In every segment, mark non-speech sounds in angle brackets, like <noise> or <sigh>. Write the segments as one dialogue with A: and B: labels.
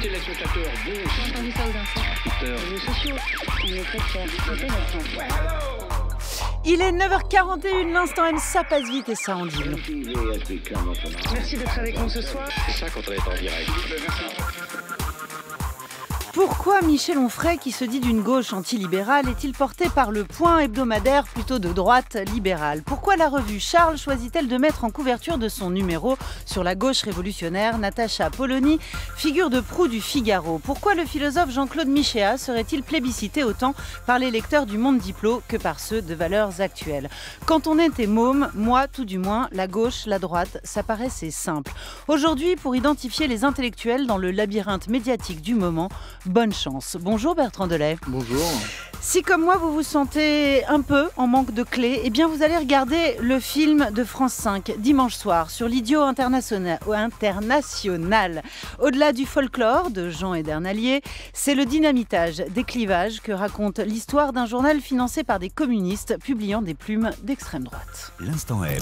A: Écoutez les spectateurs, bon. J'ai entendu ça aux infos. Les réseaux sociaux, Il est prêts de faire un peu notre enfant. Il est 9h41, l'instant M, ça passe vite et ça en dit long. Merci d'être avec nous ce soir. C'est ça quand on est en direct. Pourquoi Michel Onfray, qui se dit d'une gauche antilibérale, est-il porté par le point hebdomadaire plutôt de droite libérale Pourquoi la revue Charles choisit-elle de mettre en couverture de son numéro sur la gauche révolutionnaire Natacha Polony, figure de proue du Figaro Pourquoi le philosophe Jean-Claude Michéa serait-il plébiscité autant par les lecteurs du Monde Diplo que par ceux de valeurs actuelles Quand on était môme, moi tout du moins, la gauche, la droite, ça paraissait simple. Aujourd'hui, pour identifier les intellectuels dans le labyrinthe médiatique du moment, bonne chance. Bonjour Bertrand Delay. Bonjour. Si comme moi vous vous sentez un peu en manque de clés, eh bien vous allez regarder le film de France 5 dimanche soir sur l'idiot international. Au-delà du folklore de Jean et d'Ernalier, c'est le dynamitage des clivages que raconte l'histoire d'un journal financé par des communistes publiant des plumes d'extrême droite. L'instant M.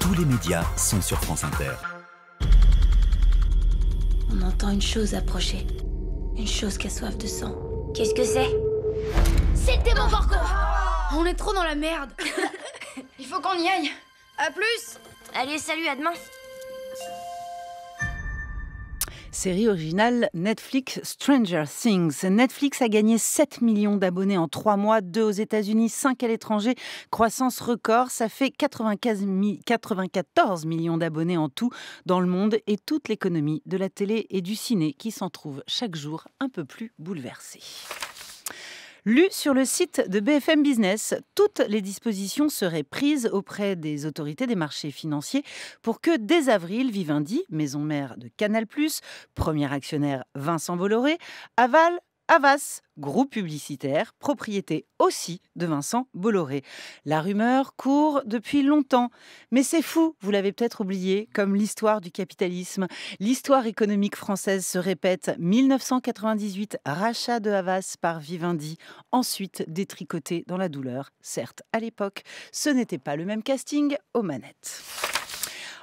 A: Tous les médias sont sur France Inter. On entend une chose approcher. Une chose qui a soif de sang. Qu'est-ce que c'est C'est le démon ah. On est trop dans la merde <laughs> Il faut qu'on y aille À plus Allez, salut, à demain série originale Netflix Stranger Things. Netflix a gagné 7 millions d'abonnés en 3 mois, 2 aux États-Unis, 5 à l'étranger. Croissance record, ça fait 94 millions d'abonnés en tout dans le monde et toute l'économie de la télé et du ciné qui s'en trouve chaque jour un peu plus bouleversée. Lue sur le site de BFM Business, toutes les dispositions seraient prises auprès des autorités des marchés financiers pour que dès avril, Vivendi, maison mère de Canal+, premier actionnaire Vincent Bolloré, avale Havas, groupe publicitaire, propriété aussi de Vincent Bolloré. La rumeur court depuis longtemps, mais c'est fou, vous l'avez peut-être oublié, comme l'histoire du capitalisme. L'histoire économique française se répète. 1998, rachat de Havas par Vivendi, ensuite détricoté dans la douleur. Certes, à l'époque, ce n'était pas le même casting aux manettes.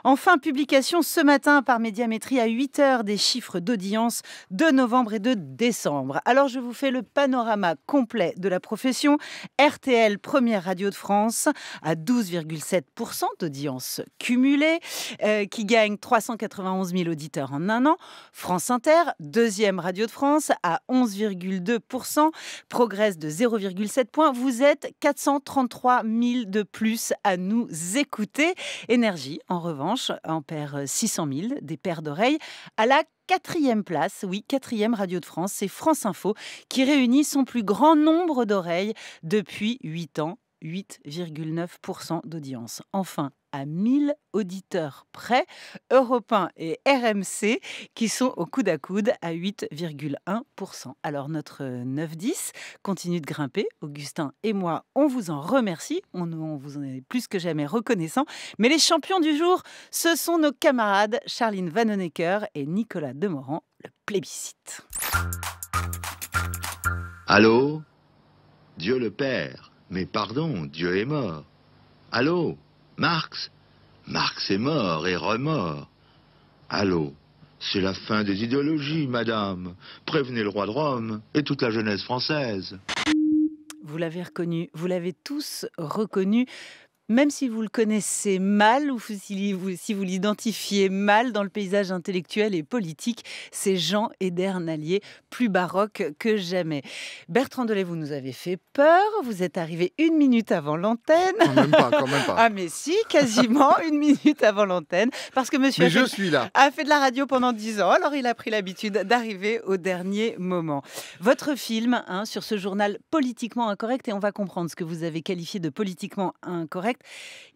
A: Enfin, publication ce matin par Médiamétrie à 8h des chiffres d'audience de novembre et de décembre. Alors je vous fais le panorama complet de la profession. RTL, première radio de France, à 12,7% d'audience cumulée, euh, qui gagne 391 000 auditeurs en un an. France Inter, deuxième radio de France, à 11,2%, progresse de 0,7 points. Vous êtes 433 000 de plus à nous écouter. Énergie, en revanche, en paire 600 000, des paires d'oreilles, à la quatrième place, oui, quatrième radio de France, c'est France Info qui réunit son plus grand nombre d'oreilles depuis 8 ans. 8,9% d'audience. Enfin, à 1000 auditeurs près, Europe et RMC, qui sont au coude à coude à 8,1%. Alors notre 9-10 continue de grimper. Augustin et moi, on vous en remercie. On, vous en est plus que jamais reconnaissant. Mais les champions du jour, ce sont nos camarades Charline Vanhoenacker et Nicolas Demorand, le plébiscite.
B: Allô Dieu le Père. Mais pardon, Dieu est mort. Allô Marx Marx est mort et remort. Allô c'est la fin des idéologies, madame. Prévenez le roi de Rome et toute la jeunesse française.
A: Vous l'avez reconnu, vous l'avez tous reconnu même si vous le connaissez mal ou si vous, l'identifiez mal dans le paysage intellectuel et politique, c'est Jean Edernalier, plus baroque que jamais. Bertrand Delay, vous nous avez fait peur, vous êtes arrivé une minute avant l'antenne. Quand même pas, quand même pas. <laughs> ah mais si, quasiment une minute avant l'antenne, parce que monsieur a a fait de la radio pendant dix ans, alors il a pris l'habitude d'arriver au dernier moment. Votre film hein, sur ce journal politiquement incorrect, et on va comprendre ce que vous avez qualifié de politiquement incorrect,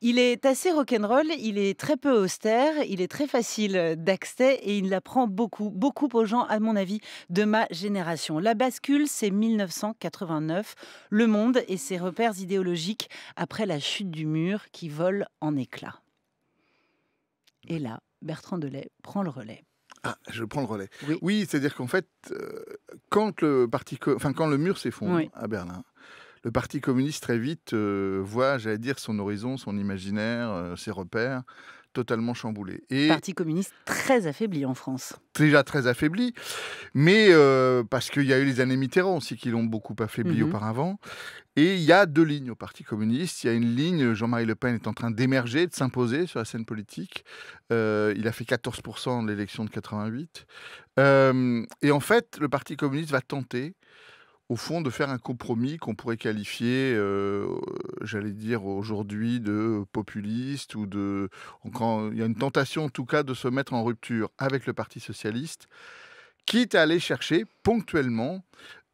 A: il est assez rock'n'roll, il est très peu austère, il est très facile euh, d'accès et il apprend beaucoup, beaucoup aux gens, à mon avis, de ma génération. La bascule, c'est 1989, le monde et ses repères idéologiques après la chute du mur qui vole en éclats. Et là, Bertrand Delay prend le relais.
B: Ah, je prends le relais. Oui, c'est-à-dire qu'en fait, euh, quand, le parti, enfin, le mur s'effondre à Berlin, le Parti communiste très vite euh, voit, j'allais dire, son horizon, son imaginaire, euh, ses repères totalement chamboulés. Et Parti communiste très affaibli en France. Déjà très affaibli, mais euh, parce qu'il y a eu les années Mitterrand aussi qui l'ont beaucoup affaibli mhm. auparavant. Et il y a deux lignes au Parti communiste. Il y a une ligne, Jean-Marie Le Pen est en train d'émerger, de s'imposer sur la scène politique. il a fait 14% de l'élection de 88. et en fait, le Parti communiste va tenter au fond, de faire un compromis qu'on pourrait qualifier, euh, j'allais dire aujourd'hui, de populiste ou de. Quand il y a une tentation, en tout cas, de se mettre en rupture avec le Parti socialiste, quitte à aller chercher ponctuellement,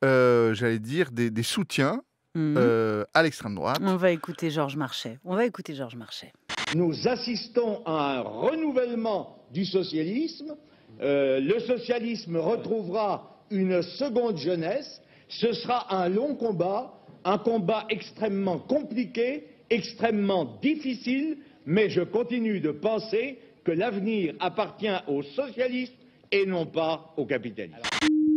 B: euh, j'allais dire, des, soutiens mmh. euh, à l'extrême droite.
A: On va écouter Georges Marchais. On va écouter Georges Marchais.
B: Nous assistons à un renouvellement du socialisme. le socialisme retrouvera une seconde jeunesse ce sera un long combat, un combat extrêmement compliqué, extrêmement difficile, mais je continue de penser que l'avenir appartient aux socialistes et non pas aux capitalistes.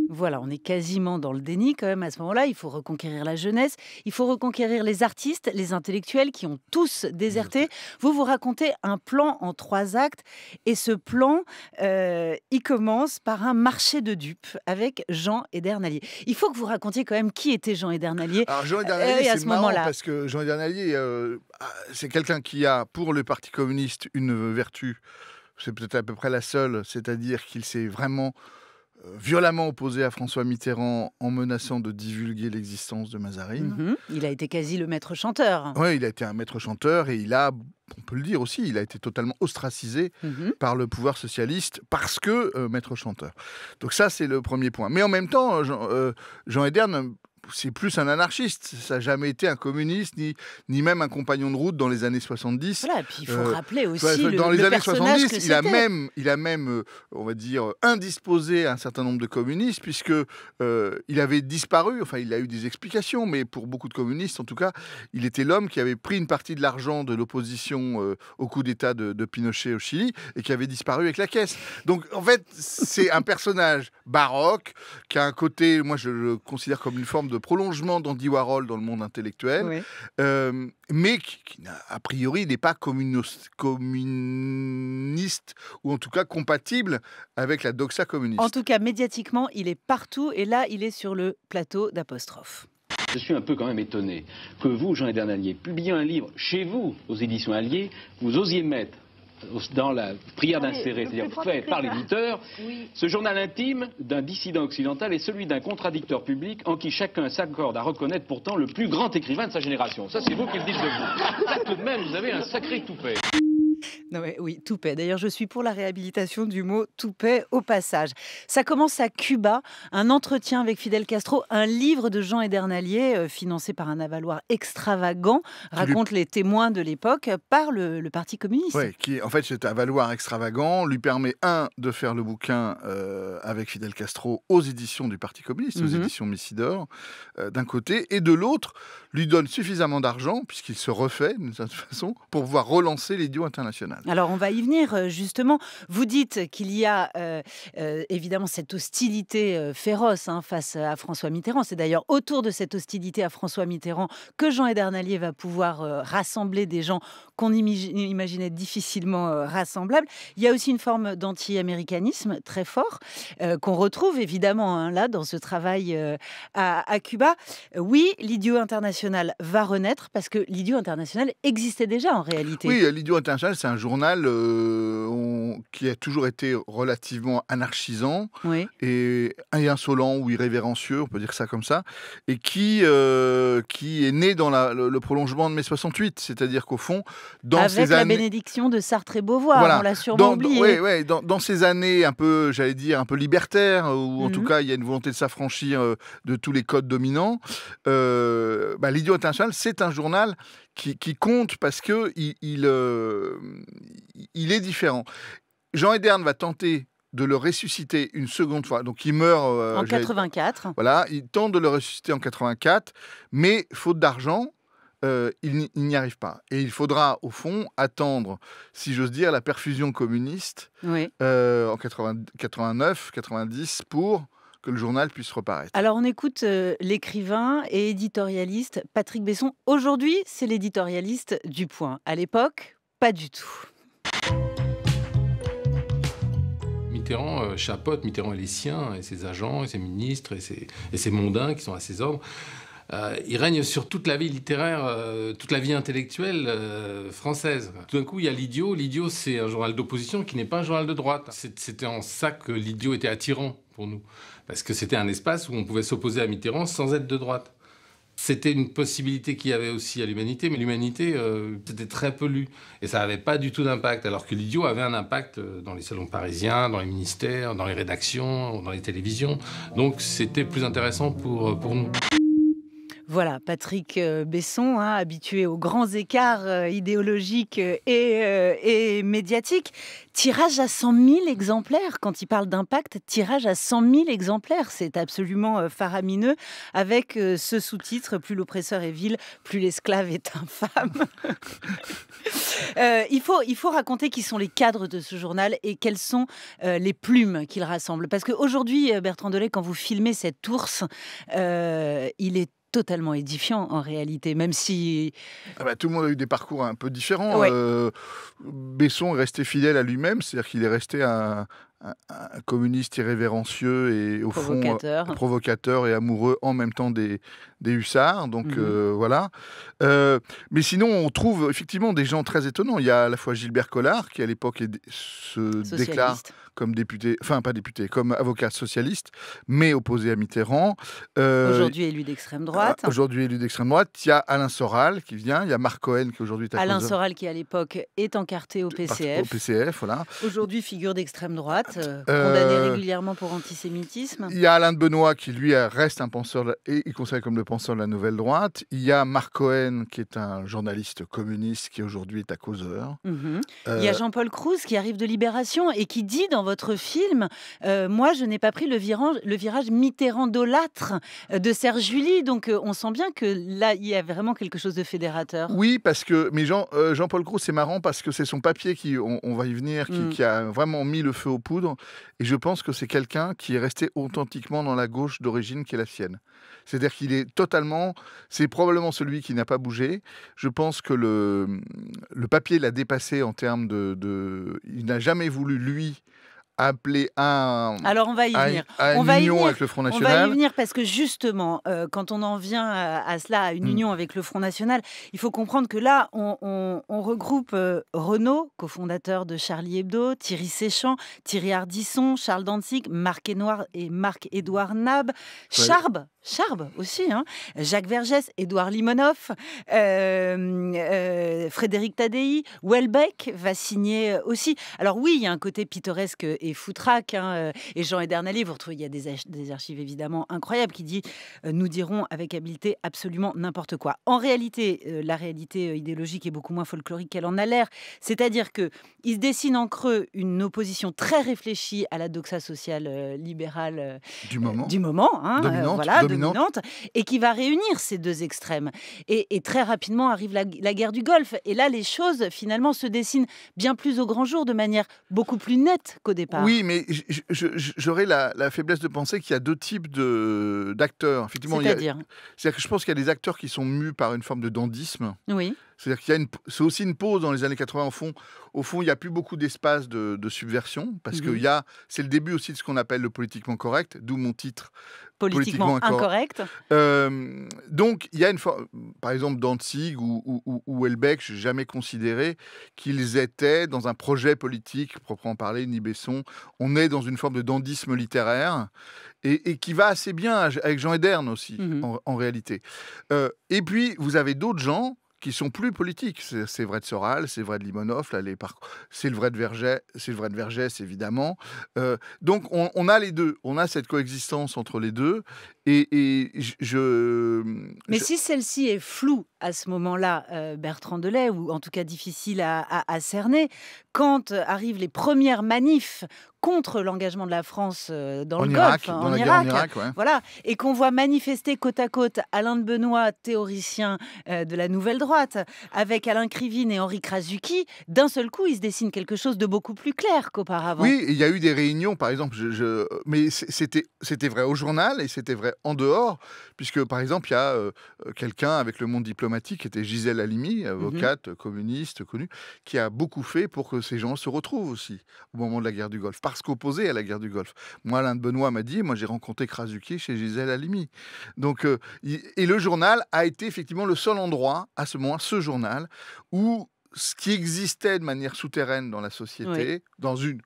A: Voilà, on est quasiment dans le déni quand même à ce moment-là. Il faut reconquérir la jeunesse, il faut reconquérir les artistes, les intellectuels qui ont tous déserté. Vous vous racontez un plan en trois actes et ce plan, euh, il commence par un marché de dupes avec Jean Edernalier. Il faut que vous racontiez quand même qui était Jean Edernalier. Alors Jean Edernalier, moment euh, c'est parce
B: que Jean Edernalier, euh, c'est quelqu'un qui a pour le Parti communiste une vertu. C'est peut-être à peu près la seule, c'est-à-dire qu'il s'est vraiment euh, violemment opposé à François Mitterrand en menaçant de divulguer l'existence de Mazarine. Mhm.
A: Il a été quasi le maître chanteur.
B: Oui, il a été un maître chanteur et il a, on peut le dire aussi, il a été totalement ostracisé mhm. par le pouvoir socialiste parce que euh, maître chanteur. Donc ça, c'est le premier point. Mais en même temps, euh, Jean, euh, c'est plus un anarchiste. Ça n'a jamais été un communiste, ni, ni même un compagnon de route dans les années 70. Voilà, puis il faut euh, rappeler aussi. Dans dans les années 70, il a, même, il a même, euh, on va dire, indisposé un certain nombre de communistes, puisque euh, il avait disparu. Enfin, il a eu des explications, mais pour beaucoup de communistes, en tout cas, il était l'homme qui avait pris une partie de l'argent de l'opposition au coup d'État de, de Pinochet au Chili et qui avait disparu avec la caisse. Donc, en fait, c'est un personnage baroque qui a un côté, moi je le considère comme une forme de de prolongement d'Andy Warhol dans le monde intellectuel, euh, mais qui, a priori n'est pas communiste ou en tout cas compatible avec la doxa communiste. En
A: tout cas, médiatiquement, il est partout et là, il est sur le plateau d'apostrophe.
B: Je suis un peu quand même étonné que vous, Jean Allier, publiez un livre chez vous, aux éditions Alliées, vous osiez mettre dans la prière ah, d'insérer, c'est-à-dire fait par l'éditeur, ce journal intime d'un dissident occidental est celui d'un contradicteur public en qui chacun s'accorde à reconnaître pourtant le plus grand écrivain de sa génération. Ça, c'est vous qui le dites de vous. tout de même, vous avez un sacré toupet.
A: Non, oui, toupet. D'ailleurs, je suis pour la réhabilitation du mot toupet au passage. Ça commence à Cuba, un entretien avec Fidel Castro, un livre de Jean Edernalier, euh, financé par un avaloir extravagant, raconte les témoins de l'époque par le, Parti communiste. Oui,
B: qui, en fait, cet avaloir extravagant lui permet, un, de faire le bouquin euh, avec Fidel Castro aux éditions du Parti communiste, aux mhm. éditions Missidor, euh, d'un côté, et de l'autre, lui donne suffisamment d'argent, puisqu'il se refait, d'une certaine <laughs> façon, pour pouvoir relancer l'idiot international.
A: Alors on va y venir euh, justement. Vous dites qu'il y a euh, euh, évidemment cette hostilité féroce hein, face à François Mitterrand. C'est d'ailleurs autour de cette hostilité à François Mitterrand que Jean Edernalier va pouvoir rassembler des gens qu'on imaginait difficilement rassemblables. Il y a aussi une forme d'anti-américanisme très fort qu'on retrouve évidemment hein, là dans ce travail à, Cuba. Oui, l'idiot international va renaître parce que l'idiot international existait déjà en réalité. Oui,
B: l'idiot international, c'est un journal euh, qui a toujours été relativement anarchisant et, insolent ou irrévérencieux, on peut dire ça comme ça, et qui, euh, qui est né dans le, prolongement de mai 68, c'est-à-dire qu'au fond, dans Avec la
A: bénédiction de Sartre et Beauvoir, on l'a sûrement dans, oublié.
B: dans, ces années un peu, j'allais dire, un peu libertaires, où en tout mhm. cas il y a une volonté de s'affranchir euh, de tous les codes dominants, bah, l'Idiot international, c'est un journal qui, compte parce que il, il, euh, est différent. Jean Ederne va tenter de le ressusciter une seconde fois. Donc il meurt euh, en
A: 84.
B: Voilà, il tente de le ressusciter en 84, mais faute d'argent, euh, il n'y arrive pas. Et il faudra, au fond, attendre, si j'ose dire, la perfusion communiste en 80, 89, 90 pour que le journal puisse reparaître.
A: Alors on écoute euh, l'écrivain et éditorialiste Patrick Besson. Aujourd'hui, c'est l'éditorialiste du Point. À l'époque, pas du tout.
B: Mitterrand euh, chapote, Mitterrand et les siens, et ses agents, et ses ministres, et ses, et mondains qui sont à ses ordres. Euh, il règne sur toute la vie littéraire, toute la vie intellectuelle française. Tout d'un coup, il y a l'idiot. L'idiot, c'est un journal d'opposition qui n'est pas un journal de droite. C'était en ça que l'idiot était attirant pour nous parce que c'était un espace où on pouvait s'opposer à Mitterrand sans être de droite. C'était une possibilité qu'il y avait aussi à l'humanité, mais l'humanité, euh, était très peu lu. Et ça n'avait pas du tout d'impact, alors que l'idiot avait un impact euh, dans les salons parisiens, dans les ministères, dans les rédactions, dans les télévisions. Donc c'était plus intéressant pour, euh, pour nous.
A: Voilà, Patrick euh, Besson, hein, habitué aux grands écarts euh, idéologiques euh, et, médiatiques. Tirage à 100 000 exemplaires, quand il parle d'impact, tirage à 100 000 exemplaires, c'est absolument faramineux, avec ce sous-titre, Plus l'oppresseur est vil, plus l'esclave est infâme. <laughs> il, faut, il faut raconter qui sont les cadres de ce journal et quelles sont les plumes qu'il rassemble. Parce qu'aujourd'hui, Bertrand Delay, quand vous filmez cet ours, il est totalement édifiant en réalité, même si...
B: Ah bah, tout le monde a eu des parcours un peu différents. Euh, Besson est resté fidèle à lui-même, c'est-à-dire qu'il est resté un, communiste irrévérencieux et au fond provocateur et amoureux en même temps des, des hussards. Donc mhm. euh, voilà. Euh, mais sinon, on trouve effectivement des gens très étonnants. Il y a à la fois Gilbert Collard, qui à l'époque se déclare comme député, enfin pas député, comme avocat socialiste, mais opposé à Mitterrand. Euh, aujourd'hui
A: élu d'extrême euh, droite.
B: aujourd'hui élu d'extrême droite. Il y a Alain Soral qui vient, il y a Marc Cohen qui aujourd'hui est à Alain Soral
A: qui à l'époque est encarté au PCF. Au
B: PCF, voilà.
A: Aujourd'hui figure d'extrême droite, euh, condamné régulièrement pour antisémitisme.
B: Il y a Alain de Benoît qui lui reste un penseur et il conseille comme le penseur de la nouvelle droite. Il y a Marc Cohen qui est un journaliste communiste qui aujourd'hui est à causeur.
A: Mhm. il y a Jean-Paul Cruz qui arrive de Libération et qui dit dans votre film, euh, moi, je n'ai pas pris le virage, le virage mitterrandolâtre euh, de Serge Julie. Donc, euh, on sent bien que là, il y a vraiment quelque chose de fédérateur.
B: Oui, parce que, mais Jean, Jean-Paul Gros, c'est marrant parce que c'est son papier qui, on, va y venir, mm. qui, a vraiment mis le feu aux poudres. Et je pense que c'est quelqu'un qui est resté authentiquement dans la gauche d'origine qui est la sienne. C'est-à-dire qu'il est totalement, c'est probablement celui qui n'a pas bougé. Je pense que le, le papier l'a dépassé en termes de, de il n'a jamais voulu lui Appeler un, Alors on va y venir. on va y venir. avec le Front National. venir
A: parce que justement, euh, quand on en vient à, cela, à une hmm. union avec le Front National, il faut comprendre que là, on, regroupe Renault, Renaud, cofondateur de Charlie Hebdo, Thierry Séchant, Thierry Ardisson, Charles Dantzig, Marc Énoir et Marc-Édouard Nab, Charb, Charbe aussi, hein. Jacques Vergès, Édouard Limonoff, euh, euh, Frédéric Tadei, Welbeck va signer euh, aussi. Alors oui, il y a un côté pittoresque et foutraque. Hein, et Jean Edernali, vous retrouvez, il y a des, archives évidemment incroyables qui dit nous dirons avec habileté absolument n'importe quoi. En réalité, la réalité idéologique est beaucoup moins folklorique qu'elle en a l'air. C'est-à-dire que il se dessine en creux une opposition très réfléchie à la doxa sociale libérale du moment, hein, et qui va réunir ces deux extrêmes. Et, très rapidement arrive la, guerre du Golfe. Et là, les choses finalement se dessinent bien plus au grand jour, de manière beaucoup plus nette qu'au départ. Oui,
B: mais j'aurais la, faiblesse de penser qu'il y a deux types d'acteurs. De, Effectivement, c'est-à-dire, c'est-à-dire que je pense qu'il y a des acteurs qui sont mus par une forme de dandisme. Oui. C'est-à-dire qu'il y a une, c'est aussi une pause dans les années 80. Au fond, au fond, il n'y a plus beaucoup d'espace de, subversion parce mhm. que il y a, c'est le début aussi de ce qu'on appelle le politiquement correct, d'où mon titre politiquement, politiquement incorrect. Euh, donc, il y a une forme, par exemple, Danzig ou, ou, Elbeck, je n'ai jamais considéré qu'ils étaient dans un projet politique, proprement parlé, ni Besson. On est dans une forme de dandisme littéraire et, qui va assez bien avec Jean Ederne aussi, mm-hmm. en, réalité. Euh, et puis, vous avez d'autres gens qui sont plus politiques. C'est vrai de Soral, c'est vrai de Limonov, c'est le vrai de Vergès, c'est le vrai de Vergès évidemment. Euh, donc on, a les deux, on a cette coexistence entre les deux. Et, je.
A: Mais si celle-ci est floue à ce moment-là, euh, Bertrand Delay, ou en tout cas difficile à, à cerner, quand arrivent les premières manifs contre l'engagement de la France euh, dans le Golfe, en, Irak, voilà, et qu'on voit manifester côte à côte Alain de Benoît, théoricien euh, de la Nouvelle Droite, avec Alain Krivine et Henri Krasuki, d'un seul coup, il se dessine quelque chose de beaucoup plus clair qu'auparavant. Oui,
B: il y a eu des réunions, par exemple, je, mais c'était vrai au journal et c'était vrai en dehors, puisque par exemple, il y a euh, quelqu'un avec le monde diplomatique, qui était Gisèle Halimi, avocate mhm. communiste connue, qui a beaucoup fait pour que ces gens se retrouvent aussi au moment de la guerre du Golfe parce à la guerre du Golfe. Moi, Alain de Benoît m'a dit, moi j'ai rencontré Krasuki chez Gisèle Halimi. Donc, euh, et le journal a été effectivement le seul endroit, à ce moment, ce journal, où ce qui existait de manière souterraine dans la société, dans une,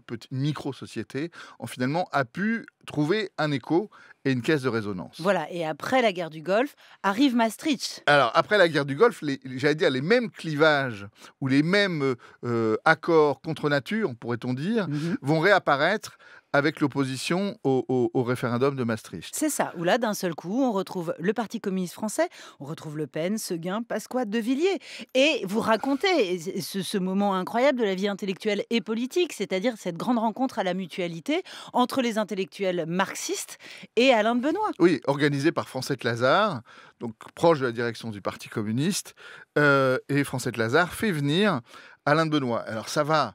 B: petite micro-société, finalement a pu trouver un écho et une caisse de résonance.
A: Voilà, et après la guerre du Golfe,
B: arrive Maastricht. Alors, après la guerre du Golfe, j'allais dire les mêmes clivages ou les mêmes euh, euh, accords contre nature, pourrait-on dire, mhm. vont réapparaître avec l'opposition au, référendum de Maastricht.
A: C'est ça, où là, d'un seul coup, on retrouve le Parti communiste français, on retrouve Le Pen, Seguin, Pasqua, De Villiers. Et vous racontez ce, moment incroyable de la vie intellectuelle et politique, c'est-à-dire cette grande rencontre à la mutualité entre les intellectuels marxistes et Alain de Benoît.
B: Oui, organisé par de Lazare, donc proche de la direction du Parti communiste. Euh, et de Lazare fait venir Alain de Benoît. Alors ça va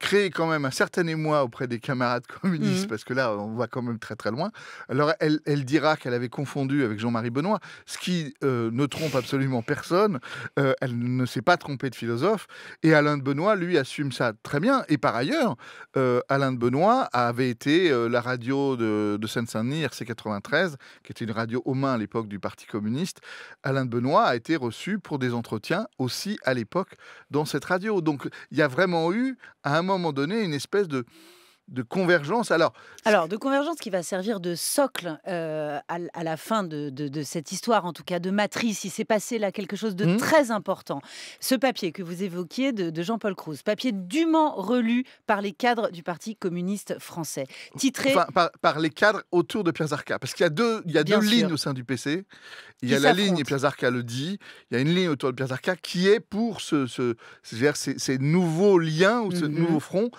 B: créer quand même un certain émoi auprès des camarades <laughs> communistes, mhm. parce que là, on va quand même très très loin. Alors, elle, dira qu'elle avait confondu avec Jean-Marie Benoît, ce qui euh, ne trompe absolument personne. Euh, elle ne s'est pas trompée de philosophe. Et Alain de Benoît, lui, assume ça très bien. Et par ailleurs, euh, Alain de Benoît avait été la radio de, de Seine-Saint-Denis, RC93, qui était une radio aux mains à l'époque du Parti communiste. Alain de Benoît a été reçu pour des entretiens aussi à l'époque dans cette radio. Donc, il y a vraiment eu, à un moment donné une espèce de, de convergence. Alors,
A: Alors, de convergence qui va servir de socle euh, à, la fin de, cette histoire, en tout cas de matrice. Il s'est passé là quelque chose de mmh. très important. Ce papier que vous évoquiez de, Jean-Paul Cruz, papier dûment relu par les cadres du Parti communiste français, titré...
B: par, les cadres autour de Pierre Zarca, parce qu'il y a deux, il y a deux lignes au sein du PC. Il y a la ligne, et Pierre Zarca le dit, il y a une ligne autour de Pierre Zarca qui est pour ce, ces, nouveaux liens ou ce mhm. nouveau front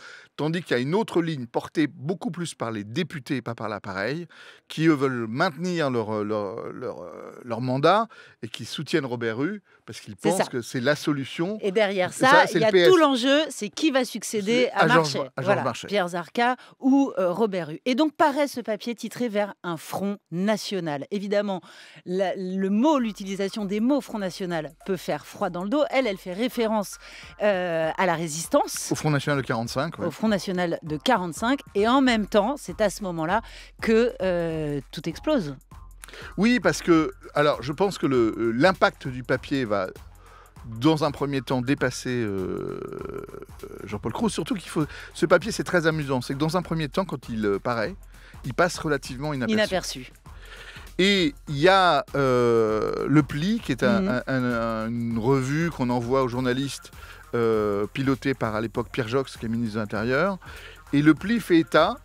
B: Tandis qu'il y a une autre ligne portée beaucoup plus par les députés pas par l'appareil, qui eux veulent maintenir leur, euh, euh, euh, leur, mandat et qui soutiennent Robert Hue parce qu'ils pensent que c'est la solution.
A: Et derrière ça, il y a tout l'enjeu, c'est qui va succéder à, à, Marchais. Pierre Zarca ou Robert Hue. Et donc paraît ce papier titré vers un front national. Évidemment, le mot, l'utilisation des mots front national peut faire froid dans le dos. Elle, elle fait référence à la résistance.
B: Au front national de 45. Au front
A: national de 45. Et en même temps, c'est à ce moment-là que euh, tout explose.
B: Oui, parce que, alors, je pense que euh, l'impact du papier va dans un premier temps dépasser euh, Jean-Paul Crouse. Surtout qu'il faut. Ce papier, c'est très amusant. C'est que dans un premier temps, quand il paraît, il passe relativement inaperçu. Et il y a Le Pli, qui est mhm. une revue qu'on envoie aux journalistes euh, piloté par à l'époque Pierre Jox, qui est ministre de l'Intérieur. Et le pli fait état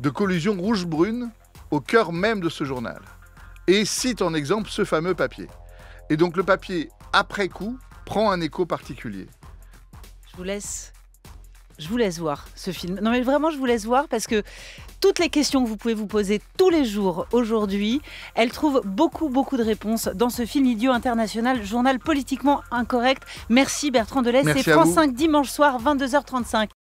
B: de collusion rouge-brune au cœur même de ce journal. Et cite en exemple ce fameux papier. Et donc le papier, après coup, prend un écho particulier.
A: Je vous laisse je vous laisse voir ce film. Non mais vraiment, je vous laisse voir parce que toutes les questions que vous pouvez vous poser tous les jours aujourd'hui, elles trouvent beaucoup, beaucoup de réponses dans ce film Idiot International, journal politiquement incorrect. Merci Bertrand Delay, c'est France 5 dimanche soir, 22h35.